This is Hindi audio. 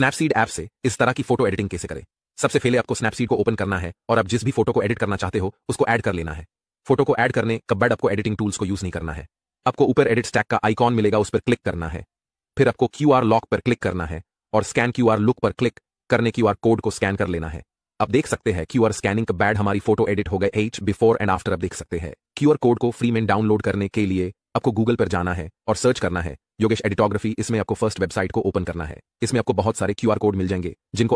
स्नैपसीड ऐप से इस तरह की फोटो एडिटिंग कैसे करें सबसे पहले आपको स्नैपसीड को ओपन करना है और आप जिस भी फोटो को एडिट करना चाहते हो उसको ऐड कर लेना है फोटो को ऐड करने बैड आपको एडिटिंग टूल्स को यूज नहीं करना है आपको ऊपर एडिट स्टैक का आइकॉन मिलेगा उस पर क्लिक करना है फिर आपको क्यू आर लॉक पर क्लिक करना है और स्कैन क्यू आर लुक पर क्लिक करने क्यू आर कोड को स्कैन कर लेना है आप देख सकते हैं क्यू आर स्कैनिंग का बैड हमारी फोटो एडिट हो गए एच बिफोर एंड आफ्टर आप देख सकते हैं क्यू आर कोड को फ्री में डाउनलोड करने के लिए आपको गूगल पर जाना है और सर्च करना है योगेश एडिटोग्राफी इसमें आपको फर्स्ट वेबसाइट को ओपन करना है इसमें आपको बहुत सारे क्यूआर कोड मिल जाएंगे जिनको